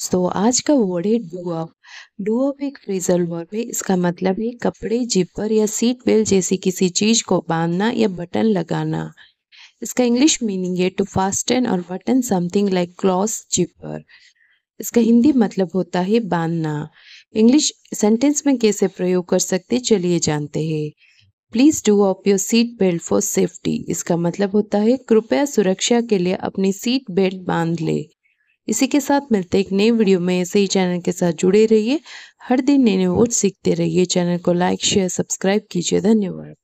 सो तो so, आज का वर्ड है डू डूअप एक फ्रीजल वर्ब है इसका मतलब है कपड़े जिपर या सीट बेल्ट जैसी किसी चीज को बांधना या बटन लगाना इसका इंग्लिश मीनिंग है टू फास्टन और button something like close zipper इसका हिंदी मतलब होता है बांधना इंग्लिश सेंटेंस में कैसे प्रयोग कर सकते चलिए जानते हैं please do off your seat belt for safety इसका मतलब होता है कृपया सुरक्षा के लिए अपनी सीट बेल्ट बांध ले इसी के साथ मिलते एक नए वीडियो में ऐसे ही चैनल के साथ जुड़े रहिए हर दिन नए नए वोट सीखते रहिए चैनल को लाइक शेयर सब्सक्राइब कीजिए धन्यवाद